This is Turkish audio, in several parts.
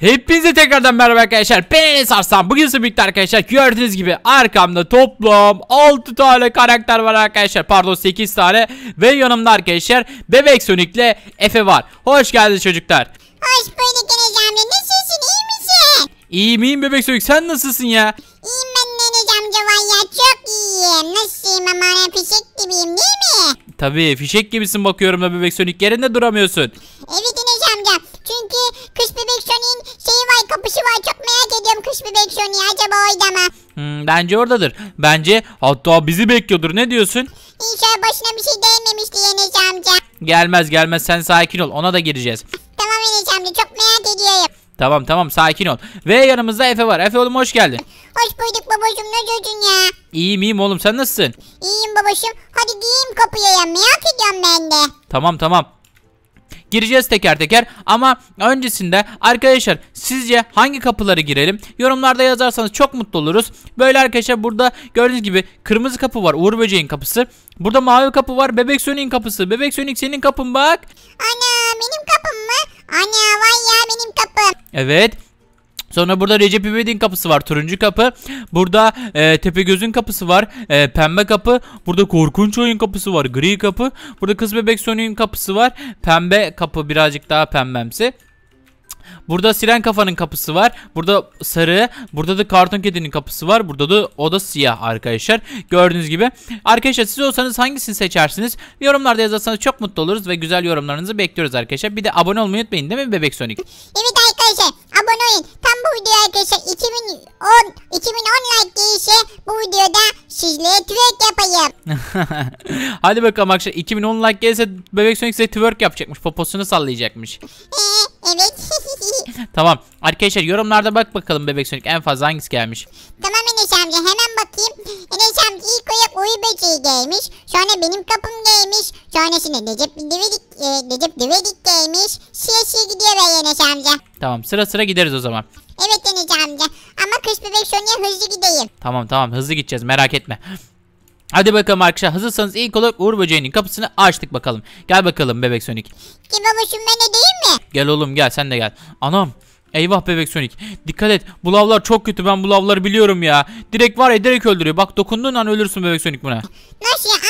Hepinize tekrardan merhaba arkadaşlar ben Enes Arslan Bugün size birlikte arkadaşlar gördüğünüz gibi arkamda toplam 6 tane karakter var arkadaşlar Pardon 8 tane ve yanımda arkadaşlar Bebek Sonic'le Efe var Hoş geldiniz çocuklar Hoş bulduk Enes nasılsın iyi misin? İyiyim iyiyim Bebek Sonic sen nasılsın ya? İyiyim ben Enes amca var ya çok iyiyim Nasılsın ama ne pişek gibiyim değil mi? Tabii fişek gibisin bakıyorum da Bebek Sonic yerinde duramıyorsun Evet Kış bebek Sony'in şeyi var kapışı var çok merak ediyorum kış bebek Sony acaba orada mı? Hmm, bence oradadır. Bence hatta bizi bekliyordur. Ne diyorsun? İnşallah başına bir şey değmemişti Enes amca. Gelmez gelmez sen sakin ol. Ona da gireceğiz. Tamam Enes amca çok merak ediyorum. Tamam tamam sakin ol. Ve yanımızda Efe var. Efe oğlum hoş geldin. Hoş bulduk babacığım ne gördün ya? İyiyim iyiyim oğlum sen nasılsın? İyiyim babacığım Hadi giyeyim kapıya ya merak ediyorum ben de. Tamam tamam gireceğiz teker teker. Ama öncesinde arkadaşlar sizce hangi kapıları girelim? Yorumlarda yazarsanız çok mutlu oluruz. Böyle arkadaşlar burada gördüğünüz gibi kırmızı kapı var. Uğur Böceğin kapısı. Burada mavi kapı var. Bebek Sönük'ün kapısı. Bebek Sönük senin kapın bak. Ana benim kapım mı? Ana vay ya benim kapım. Evet. Sonra burada Recep İvedik'in kapısı var. Turuncu kapı. Burada e, Tepegöz'ün kapısı var. E, pembe kapı. Burada Korkunç Oyun kapısı var. Gri kapı. Burada Kız Bebek Sony'in kapısı var. Pembe kapı birazcık daha pembemsi. Burada siren kafanın kapısı var. Burada sarı. Burada da karton kedinin kapısı var. Burada da o da siyah arkadaşlar. Gördüğünüz gibi. Arkadaşlar siz olsanız hangisini seçersiniz? Yorumlarda yazarsanız çok mutlu oluruz ve güzel yorumlarınızı bekliyoruz arkadaşlar. Bir de abone olmayı unutmayın değil mi Bebek Sonic? Evet arkadaşlar abone olun video arkadaşlar 2010 2010 like gelirse bu videoda sizlere twerk yapayım. Hadi bakalım arkadaşlar 2010 like gelirse bebek Sonic size twerk yapacakmış. Poposunu sallayacakmış. evet tamam. Arkadaşlar yorumlarda bak bakalım Bebek Sonic en fazla hangisi gelmiş. Tamam Enes amca hemen bakayım. Enes amca ilk olarak uyu böceği gelmiş. Sonra benim kapım gelmiş. Sonrasında Necip Divedik, e, Necip Divedik gelmiş. Şiye şiye gidiyor be Enes amca. Tamam sıra sıra gideriz o zaman. Evet Enes amca ama kış bebek Sonic'e hızlı gideyim. Tamam tamam hızlı gideceğiz merak etme. Hadi bakalım arkadaşlar hazırsanız ilk olarak Uğur Böceği'nin kapısını açtık bakalım. Gel bakalım Bebek Sonic. Gel babuşum ben de değil mi? Gel oğlum gel sen de gel. Anam Eyvah bebek Sonic. Dikkat et. bulavlar çok kötü. Ben bu biliyorum ya. Direkt var ya direkt öldürüyor. Bak dokunduğun an ölürsün bebek Sonic buna. Nasıl ana?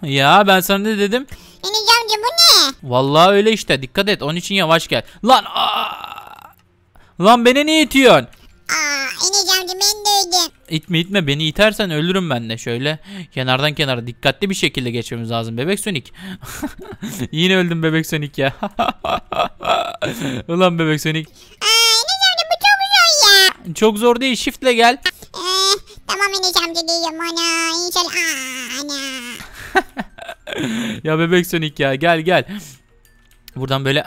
Hani ya ben sana ne dedim? Enis amca bu ne? Vallahi öyle işte. Dikkat et. Onun için yavaş gel. Lan aa! Lan beni ne itiyorsun? Aa, Enis amca ben İtme itme beni itersen ölürüm ben de şöyle. Kenardan kenara dikkatli bir şekilde geçmemiz lazım bebek Sonic. Yine öldüm bebek Sonic ya. Ulan bebek Sonic. Aa, ne zorlu bu çok zor ya. Çok zor değil shiftle gel. Ee, tamam Enes amca diyeceğim ona. İnşallah. ya bebek Sonic ya gel gel. Buradan böyle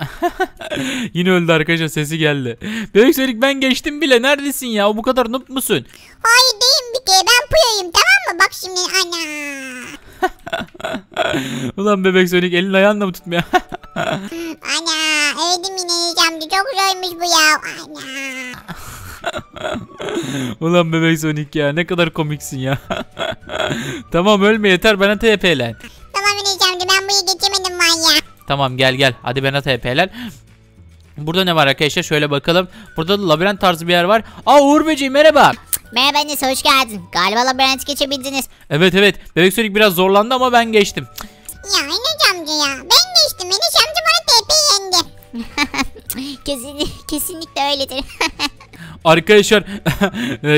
yine öldü arkadaşlar sesi geldi. Bebek Sonic ben geçtim bile neredesin ya bu kadar noob musun? Hayır değilim bir kere ben proyum tamam mı bak şimdi ana. Ulan bebek Sonic elini ayağınla mı tutmuyor? ana öldüm yine yiyeceğimdi çok zormuş bu ya ana. Ulan bebek Sonic ya ne kadar komiksin ya. tamam ölme yeter bana lan Tamam gel gel. Hadi ben ataya helal. Burada ne var arkadaşlar? Şöyle bakalım. Burada da labirent tarzı bir yer var. Aa Uğur Böceği merhaba. Merhaba annesi hoş geldin. Galiba labirent geçebildiniz. Evet evet. Bebek Sonic biraz zorlandı ama ben geçtim. Ya Enes amca ya. Ben geçtim. Enes amca bana TP yendi. kesinlikle, kesinlikle öyledir. arkadaşlar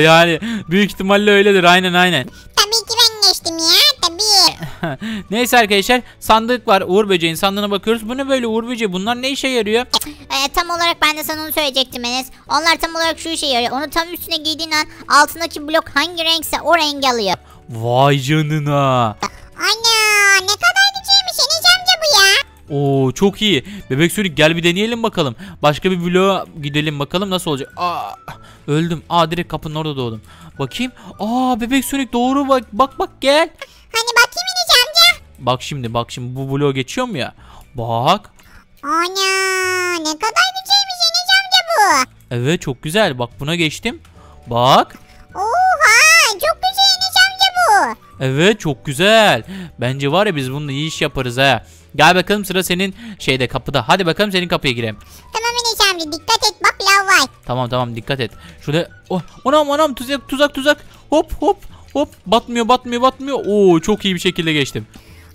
yani büyük ihtimalle öyledir. Aynen aynen. Neyse arkadaşlar sandık var Uğur Böceği'nin sandığına bakıyoruz. Bu ne böyle Uğur Böceği bunlar ne işe yarıyor? Ee, tam olarak ben de sana onu söyleyecektim Enes. Onlar tam olarak şu işe yarıyor. Onu tam üstüne giydiğin an altındaki blok hangi renkse o rengi alıyor. Vay canına. Ana ne kadar güzelmiş Enes amca bu ya. Oo çok iyi. Bebek sürük gel bir deneyelim bakalım. Başka bir bloğa gidelim bakalım nasıl olacak. Aa, öldüm. Aa direkt kapının orada doğdum. Bakayım. Aa bebek sürük doğru bak. Bak bak gel. Hani bak Bak şimdi bak şimdi bu bloğu geçiyorum ya. Bak. Ana ne kadar güzelmiş Enes amca bu. Evet çok güzel. Bak buna geçtim. Bak. Oha çok güzel Enes amca bu. Evet çok güzel. Bence var ya biz bununla iyi iş yaparız ha. Gel bakalım sıra senin şeyde kapıda. Hadi bakalım senin kapıya girelim. Tamam Enes amca dikkat et bak lav Tamam tamam dikkat et. Şurada oh, anam anam tuzak tuzak tuzak. Hop hop hop batmıyor batmıyor batmıyor. Oo çok iyi bir şekilde geçtim.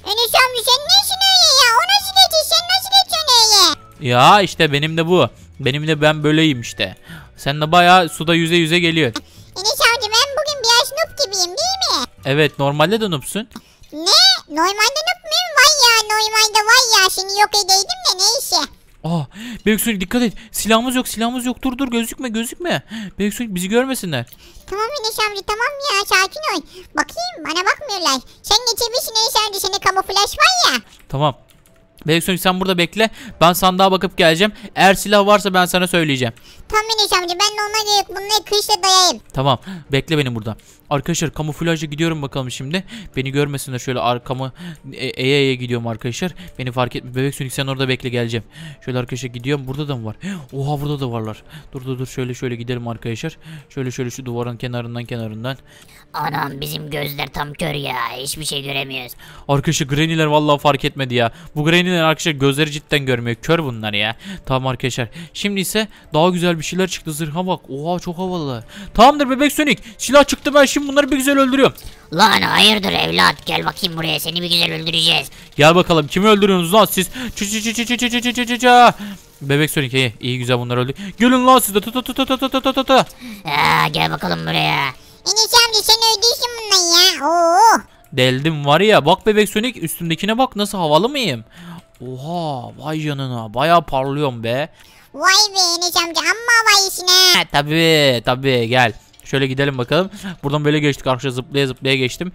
Enes amca sen ne işin öyle ya? O nasıl geçiş? Sen nasıl geçiyorsun öyle? Ya işte benim de bu. Benim de ben böyleyim işte. Sen de bayağı suda yüze yüze geliyorsun. Enes amca ben bugün biraz noob gibiyim değil mi? Evet normalde de noobsun. Ne? Normalde noob muyum? Vay ya normalde vay ya seni yok edeydim de neyse. Ah, büyük Bebek dikkat et. Silahımız yok silahımız yok. Dur dur gözükme gözükme. Bebek bizi görmesinler. Tamam Enes amca tamam ya sakin ol. Bakayım bana bakmıyorlar. Sen geçebilirsin Enes amca senin kamuflaj var ya. Tamam. Büyük Bebek sen burada bekle. Ben sandığa bakıp geleceğim. Eğer silah varsa ben sana söyleyeceğim. Tamam Enes amca ben de ona göre bunları kışla dayayım. Tamam bekle beni burada. Arkadaşlar kamuflajla gidiyorum bakalım şimdi. Beni görmesinler şöyle arkama e, eye eye gidiyorum arkadaşlar. Beni fark etme. Bebek sönük sen orada bekle geleceğim. Şöyle arkadaşlar gidiyorum. Burada da mı var? Oha burada da varlar. Dur dur dur şöyle şöyle gidelim arkadaşlar. Şöyle şöyle şu duvarın kenarından kenarından. Anam bizim gözler tam kör ya. Hiçbir şey göremiyoruz. Arkadaşlar greniler vallahi fark etmedi ya. Bu greniler arkadaşlar gözleri cidden görmüyor. Kör bunlar ya. Tamam arkadaşlar. Şimdi ise daha güzel bir şeyler çıktı. Zırha bak. Oha çok havalı. Tamamdır bebek sönük. Silah çıktı ben şimdi bakayım bunları bir güzel öldürüyorum. Lan hayırdır evlat gel bakayım buraya seni bir güzel öldüreceğiz. Gel bakalım kimi öldürüyorsunuz lan siz? Çı çı çı çı çı çı çı çı çı çı çı. Bebek Sonic iyi, iyi güzel bunlar öldü. Gülün lan siz de tut tut tut tut tut gel bakalım buraya. Enes amca sen öldürsün bundan ya. Oo. Deldim var ya bak bebek Sonic üstümdekine bak nasıl havalı mıyım? Oha vay yanına baya parlıyorum be. Vay be Enes amca amma vay ha. Tabi tabi gel. Şöyle gidelim bakalım. Buradan böyle geçtik arkadaşlar zıplaya zıplaya geçtim.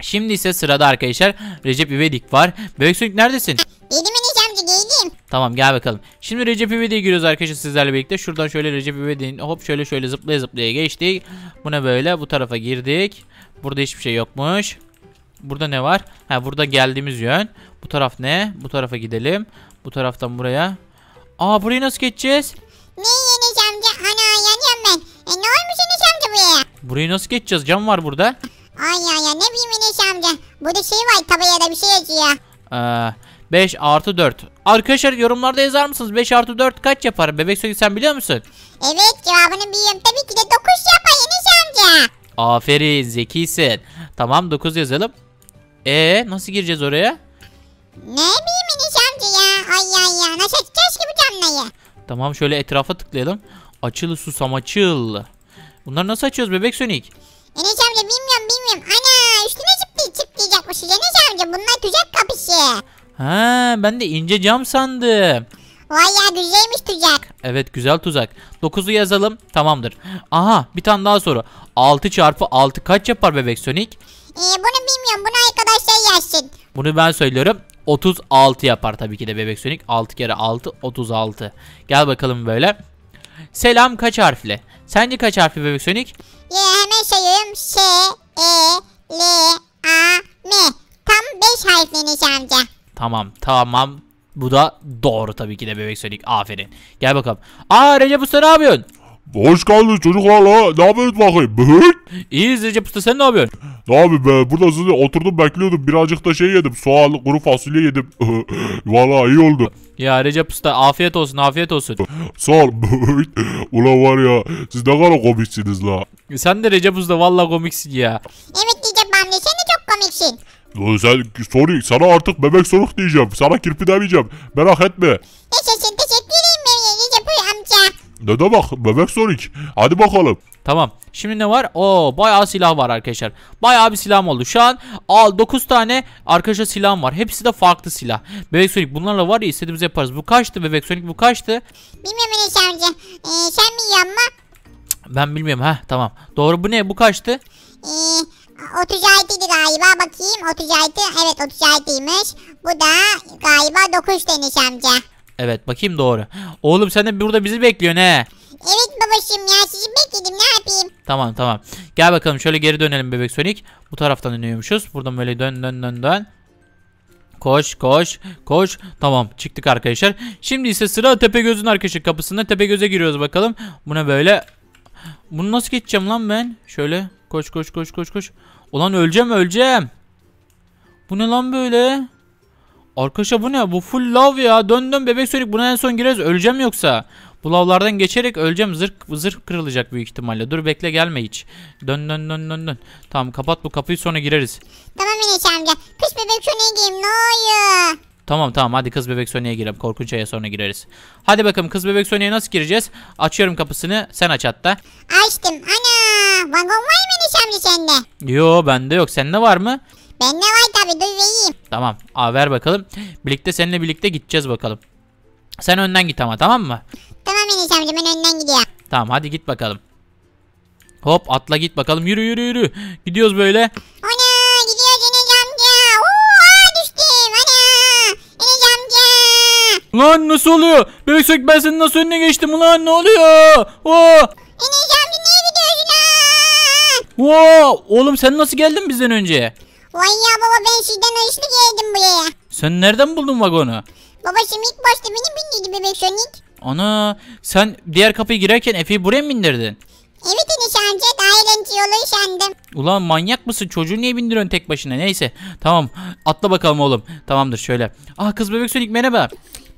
Şimdi ise sırada arkadaşlar Recep İvedik var. Bebek Sonic neredesin? Geldim Enes geldim. Tamam gel bakalım. Şimdi Recep İvedik'e giriyoruz arkadaşlar sizlerle birlikte. Şuradan şöyle Recep İvedik'in hop şöyle şöyle zıplaya zıplaya geçtik. Buna böyle bu tarafa girdik. Burada hiçbir şey yokmuş. Burada ne var? Ha burada geldiğimiz yön. Bu taraf ne? Bu tarafa gidelim. Bu taraftan buraya. Aa burayı nasıl geçeceğiz? Ne e ne olmuş Enes amca buraya? Burayı nasıl geçeceğiz? Cam var burada. Ay ya ya ne bileyim Enes amca. Burada şey var da bir şey yazıyor. Ee, 5 artı 4. Arkadaşlar yorumlarda yazar mısınız? 5 artı 4 kaç yapar? Bebek Söki sen biliyor musun? Evet cevabını biliyorum. Tabii ki de 9 yapar Enes amca. Aferin zekisin. Tamam 9 yazalım. E nasıl gireceğiz oraya? Ne bileyim Enes amca ya. Ay ay ya. Nasıl açacağız ki bu camlayı? Tamam şöyle etrafa tıklayalım. Açılı susam açıl. Bunları nasıl açıyoruz bebek sönük? Enes amca bilmiyorum bilmiyorum. Ana üstüne çıktı çıkmayacakmışız Enes amca. Bunlar tuzak kapısı. Ha ben de ince cam sandım. Vay ya güzelmiş tuzak. Evet güzel tuzak. 9'u yazalım tamamdır. Aha bir tane daha soru. 6 çarpı 6 kaç yapar bebek sönük? Ee, bunu bilmiyorum. Bunu arkadaşlar yazsın. Bunu ben söylüyorum. 36 yapar tabii ki de bebek sönük. 6 kere 6 36. Gel bakalım böyle. Selam kaç harfli? Sence kaç harfli bebek Sonic? Ya hemen S, E, L, A, M. Tam 5 harfli Niş amca. Tamam tamam. Bu da doğru tabii ki de bebek Sonic. Aferin. Gel bakalım. Aa Recep Usta ne yapıyorsun? Hoş geldiniz çocuklar la. Ne yapıyorsunuz bakayım? Bıhıt. İyiyiz Recep Usta sen ne yapıyorsun? Ne yapayım be? Burada sizi oturdum bekliyordum. Birazcık da şey yedim. Soğan, kuru fasulye yedim. Valla iyi oldu. Ya Recep Usta afiyet olsun afiyet olsun. Sağ ol. Ulan var ya siz ne kadar komiksiniz la. Sen de Recep Usta valla komiksin ya. Evet Recep amca sen de çok komiksin. Sen sorry, sana artık bebek soruk diyeceğim. Sana kirpi demeyeceğim. Merak etme. Yaşasın teşekkür ederim Recep amca. Dede bak bebek Sonic. Hadi bakalım. Tamam. Şimdi ne var? O, bayağı silah var arkadaşlar. Bayağı bir silahım oldu. Şu an al 9 tane arkadaşlar silahım var. Hepsi de farklı silah. Bebek Sonic bunlarla var ya istediğimizi yaparız. Bu kaçtı Bebek Sonic bu kaçtı? Bilmiyorum Enes amca. Ee, sen mi yiyorsun Ben bilmiyorum. ha tamam. Doğru bu ne? Bu kaçtı? Eee 30 ayetiydi galiba bakayım 30 ayeti evet 30 ayetiymiş bu da galiba 9 deniş amca Evet bakayım doğru. Oğlum sen de burada bizi bekliyorsun he. Evet babacığım ya sizi bekledim ne yapayım. Tamam tamam. Gel bakalım şöyle geri dönelim bebek Sonic. Bu taraftan dönüyormuşuz. Buradan böyle dön dön dön dön. Koş koş koş. Tamam çıktık arkadaşlar. Şimdi ise sıra Tepegöz'ün arkadaşlar kapısında. Tepegöz'e giriyoruz bakalım. Buna böyle. Bunu nasıl geçeceğim lan ben? Şöyle koş koş koş koş koş. Ulan öleceğim öleceğim. Bu ne lan böyle? Arkadaşlar bu ne? Bu full love ya. Dön dön bebek sönük. Buna en son gireriz. Öleceğim yoksa. Bu lavlardan geçerek öleceğim. Zırk zırk kırılacak büyük ihtimalle. Dur bekle gelme hiç. Dön dön dön dön dön. Tamam kapat bu kapıyı sonra gireriz. Tamam Enes amca. Kış bebek sönüğe gireyim ne oluyor? Tamam tamam hadi kız bebek Sony'e girelim. Korkunç aya sonra gireriz. Hadi bakalım kız bebek Sony'e nasıl gireceğiz? Açıyorum kapısını. Sen aç hatta. Açtım. Ana! Vagon var mı Enes amca sende? Yo bende yok. Sende var mı? Ben ne var tabi dur Tamam abi ver bakalım. Birlikte seninle birlikte gideceğiz bakalım. Sen önden git ama tamam mı? Tamam Enes amca ben önden gidiyorum. Tamam hadi git bakalım. Hop atla git bakalım yürü yürü yürü. Gidiyoruz böyle. Ana gidiyoruz Enes amca. Oo, düştüm ana. Enes amca. Lan nasıl oluyor? Bebek sök ben senin nasıl önüne geçtim ulan ne oluyor? Oo. Enes amca niye gidiyorsun lan? Oo, oğlum sen nasıl geldin bizden önce? Vay ya baba ben sizden hırslı geldim buraya. Sen nereden buldun vagonu? Babacım ilk başta beni bindirdi bebek Sonic. Ana sen diğer kapıyı girerken Efe'yi buraya mı bindirdin? Evet Enis amca daha eğlenceli olur sandım. Ulan manyak mısın çocuğu niye bindiriyorsun tek başına neyse. Tamam atla bakalım oğlum. Tamamdır şöyle. Ah kız bebek Sonic merhaba.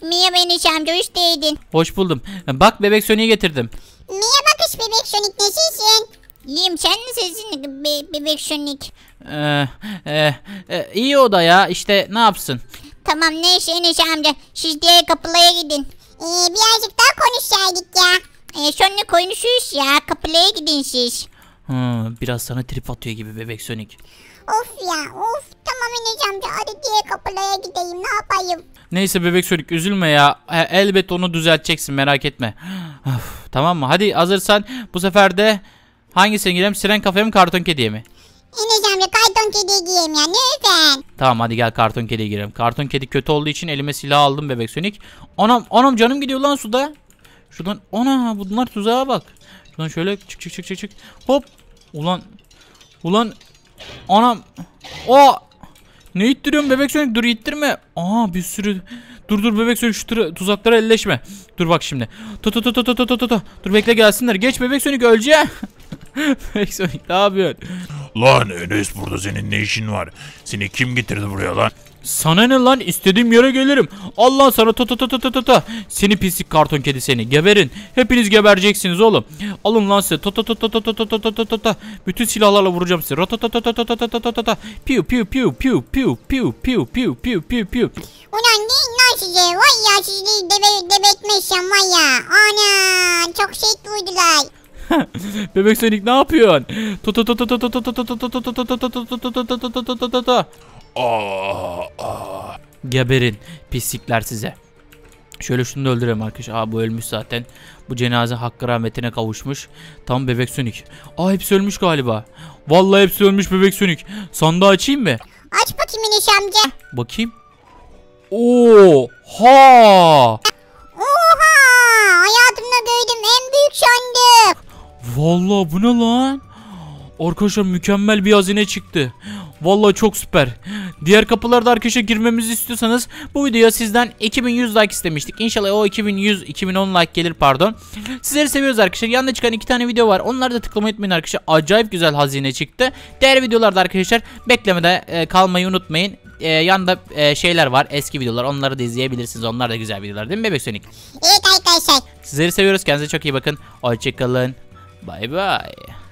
Merhaba Enis amca hoş değildin. Hoş buldum. Bak bebek Sonic'i getirdim. Merhaba kız bebek Sonic nasılsın? İyiyim sen nasılsın be bebek Sonic? Ee, eh, e, eh, e, eh, o da ya işte ne yapsın? Tamam neyse Enes amca siz diye kapılaya gidin. Ee, birazcık daha konuşsaydık ya. Ee, sonra konuşuruz ya kapılaya gidin siz. Hı, biraz sana trip atıyor gibi bebek Sonic. Of ya of tamam Enes amca hadi diye kapılaya gideyim ne yapayım. Neyse bebek Sonic üzülme ya e, elbet onu düzelteceksin merak etme. Of, tamam mı hadi hazırsan bu sefer de hangisine gidelim siren kafaya mı karton kediye mi? Enes amca karton kediye ya lütfen. Tamam hadi gel karton kediye girelim. Karton kedi kötü olduğu için elime silah aldım bebek Sonic. Anam anam canım gidiyor lan suda. Şuradan ana bunlar tuzağa bak. Şuradan şöyle çık çık çık çık çık. Hop. Ulan. Ulan. Anam. O. Ne ittiriyorum bebek Sonic? Dur ittirme. Aa bir sürü. Dur dur bebek Sonic şu tuzaklara elleşme. Dur bak şimdi. Tut tut tut tut tut tut. Dur bekle gelsinler. Geç bebek Sonic öleceğim. bebek Sonic ne yapıyorsun? Lan Enes burada senin ne işin var? Seni kim getirdi buraya lan? Sana ne lan İstediğim yere gelirim. Allah sana ta ta ta ta ta ta. Seni pislik karton kedi seni geberin. Hepiniz gebereceksiniz oğlum. Alın lan size ta ta ta ta ta ta ta ta ta ta ta Bütün silahlarla vuracağım sizi. Ra ta ta ta ta ta ta ta ta ta ta ta. Piu piu piu piu piu piu piu piu piu piu piu. Ulan ne lan size? Vay ya sizi debe debetmezsem vay ya. Ana çok şey duydular. Bebek Sonic ne yapıyorsun? Geberin pislikler size. Şöyle şunu da öldürelim arkadaşlar. Aa bu ölmüş zaten. Bu cenaze hakkı rahmetine kavuşmuş. Tam bebek sönük. Aa hepsi ölmüş galiba. Vallahi hepsi ölmüş bebek sönük. Sandığı açayım mı? Aç bakayım Enes amca. Bakayım. Oo ha. Valla bu ne lan? Arkadaşlar mükemmel bir hazine çıktı. Valla çok süper. Diğer kapılarda arkadaşa girmemizi istiyorsanız bu videoya sizden 2100 like istemiştik. İnşallah o 2100 2010 like gelir pardon. Sizleri seviyoruz arkadaşlar. Yanında çıkan iki tane video var. Onları da tıklamayı unutmayın arkadaşlar. Acayip güzel hazine çıktı. Diğer videolarda arkadaşlar beklemede e, kalmayı unutmayın. E, yanında e, şeyler var. Eski videolar. Onları da izleyebilirsiniz. Onlar da güzel videolar değil mi Bebek Sonic? Evet arkadaşlar. Sizleri seviyoruz. Kendinize çok iyi bakın. Hoşçakalın. バイバイ。